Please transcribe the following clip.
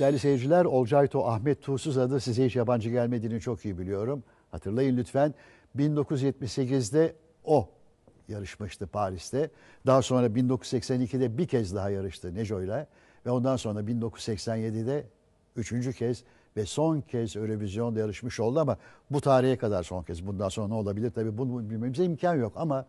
Değerli seyirciler, Olcayto Ahmet Tuğsuz adı size hiç yabancı gelmediğini çok iyi biliyorum. Hatırlayın lütfen 1978'de o yarışmıştı Paris'te. Daha sonra 1982'de bir kez daha yarıştı Nejo'yla ve ondan sonra 1987'de üçüncü kez ve son kez Eurovizyon'da yarışmış oldu ama bu tarihe kadar son kez. Bundan sonra ne olabilir tabii bunu bilmemize imkan yok ama